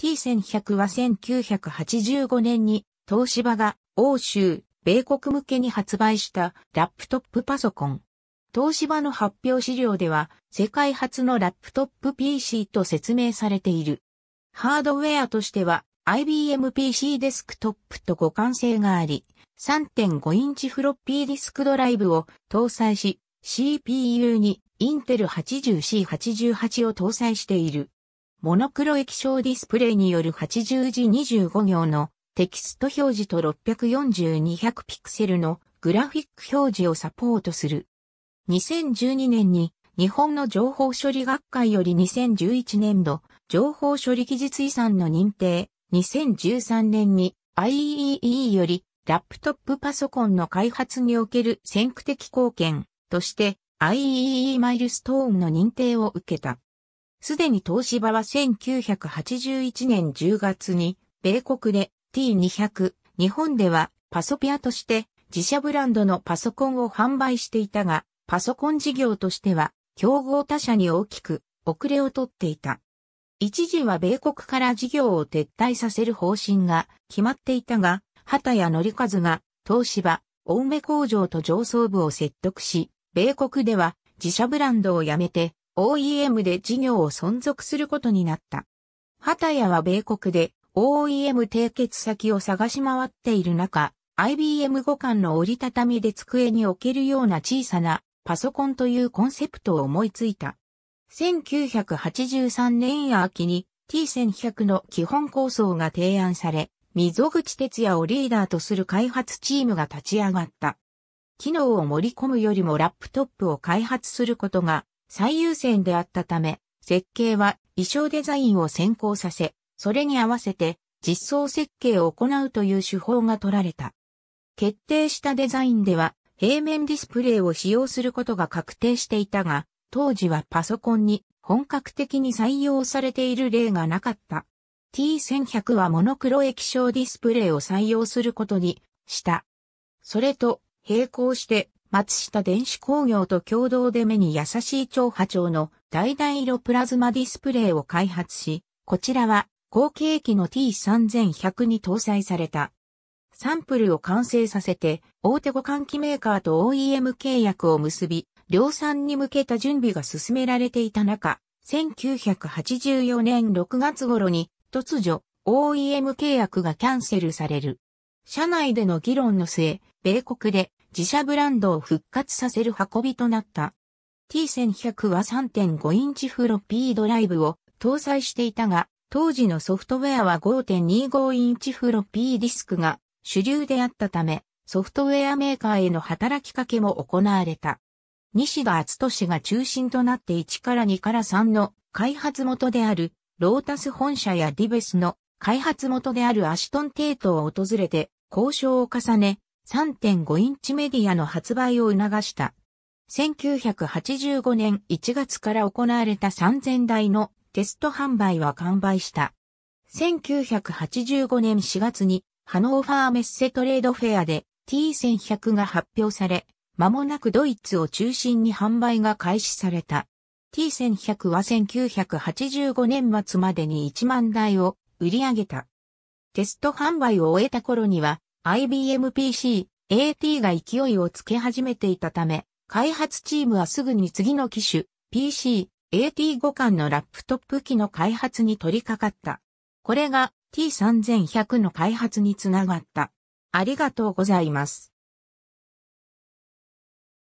T1100 は1985年に東芝が欧州、米国向けに発売したラップトップパソコン。東芝の発表資料では世界初のラップトップ PC と説明されている。ハードウェアとしては IBM PC デスクトップと互換性があり、3.5インチフロッピーディスクドライブを搭載し、CPU にインテル 80C88 を搭載している。モノクロ液晶ディスプレイによる80字25行のテキスト表示と640-200ピクセルのグラフィック表示をサポートする。2012年に日本の情報処理学会より2011年度情報処理技術遺産の認定、2013年に IEEE よりラップトップパソコンの開発における先駆的貢献として IEEE マイルストーンの認定を受けた。すでに東芝は1981年10月に、米国で T200、日本ではパソピアとして自社ブランドのパソコンを販売していたが、パソコン事業としては競合他社に大きく遅れをとっていた。一時は米国から事業を撤退させる方針が決まっていたが、畑谷則和が東芝、青梅工場と上層部を説得し、米国では自社ブランドをやめて OEM で事業を存続することになった。畑ヤは米国で OEM 締結先を探し回っている中、IBM 互換の折りたたみで机に置けるような小さなパソコンというコンセプトを思いついた。1983年秋に T1100 の基本構想が提案され、溝口哲也をリーダーとする開発チームが立ち上がった。機能を盛り込むよりもラップトップを開発することが最優先であったため、設計は衣装デザインを先行させ、それに合わせて実装設計を行うという手法が取られた。決定したデザインでは平面ディスプレイを使用することが確定していたが、当時はパソコンに本格的に採用されている例がなかった。T1100 はモノクロ液晶ディスプレイを採用することにした。それと並行して松下電子工業と共同で目に優しい超波長の大々色プラズマディスプレイを開発し、こちらは後継機の T3100 に搭載された。サンプルを完成させて、大手互換機メーカーと OEM 契約を結び、量産に向けた準備が進められていた中、1984年6月頃に突如 OEM 契約がキャンセルされる。社内での議論の末、米国で自社ブランドを復活させる運びとなった。T1100 は3.5インチフロッピードライブを搭載していたが、当時のソフトウェアは5.25インチフロッピーディスクが主流であったため、ソフトウェアメーカーへの働きかけも行われた。西田敦俊が中心となって1から2から3の開発元であるロータス本社やディベスの開発元であるアシトンテートを訪れて交渉を重ね、3.5インチメディアの発売を促した。1985年1月から行われた3000台のテスト販売は完売した。1985年4月にハノーファーメッセトレードフェアで T1100 が発表され、間もなくドイツを中心に販売が開始された。T1100 は1985年末までに1万台を売り上げた。テスト販売を終えた頃には IBM PC、AT が勢いをつけ始めていたため、開発チームはすぐに次の機種、PC、AT 互換のラップトップ機の開発に取り掛かった。これが T3100 の開発につながった。ありがとうございます。